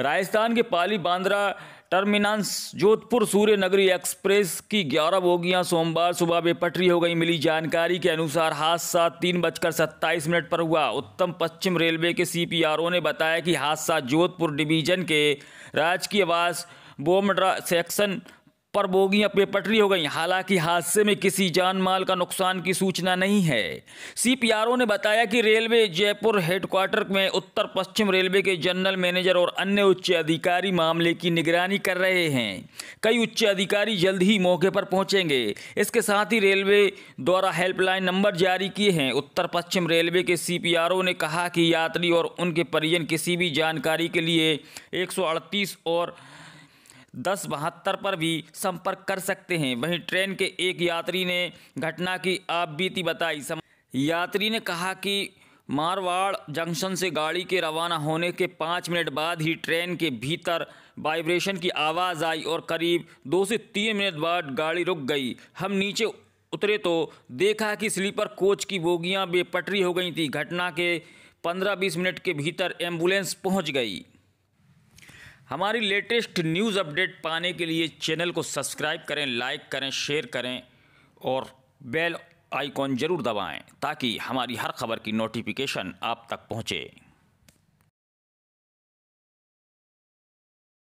राजस्थान के Pali Bandra terminus Jodhpur Surya Nagari express की ग्यारह बोगियां सोमवार सुबह बेपटरी हो गई मिली जानकारी के अनुसार हादसा तीन बजकर सत्ताईस मिनट पर हुआ उत्तम पश्चिम रेलवे के सीपीआरओ ने बताया कि हादसा जोधपुर डिवीजन के राजकीय आवास बोमड्रा सेक्शन पर बोगियां बेपटरी हो गई हालांकि हादसे में किसी जान माल का नुकसान की सूचना नहीं है सीपीआरओ ने बताया कि रेलवे जयपुर हेडक्वार्टर में उत्तर पश्चिम रेलवे के जनरल मैनेजर और अन्य उच्च अधिकारी मामले की निगरानी कर रहे हैं कई उच्च अधिकारी जल्द ही मौके पर पहुंचेंगे इसके साथ ही रेलवे द्वारा हेल्पलाइन नंबर जारी किए हैं उत्तर पश्चिम रेलवे के सी ने कहा कि यात्री और उनके परिजन किसी भी जानकारी के लिए एक और दस बहत्तर पर भी संपर्क कर सकते हैं वहीं ट्रेन के एक यात्री ने घटना की आपबीती बताई यात्री ने कहा कि मारवाड़ जंक्शन से गाड़ी के रवाना होने के पाँच मिनट बाद ही ट्रेन के भीतर वाइब्रेशन की आवाज़ आई और करीब दो से तीन मिनट बाद गाड़ी रुक गई हम नीचे उतरे तो देखा कि स्लीपर कोच की बोगियां बेपटरी हो गई थी घटना के पंद्रह बीस मिनट के भीतर एम्बुलेंस पहुंच गई हमारी लेटेस्ट न्यूज़ अपडेट पाने के लिए चैनल को सब्सक्राइब करें लाइक करें शेयर करें और बेल आइकॉन ज़रूर दबाएं ताकि हमारी हर खबर की नोटिफिकेशन आप तक पहुंचे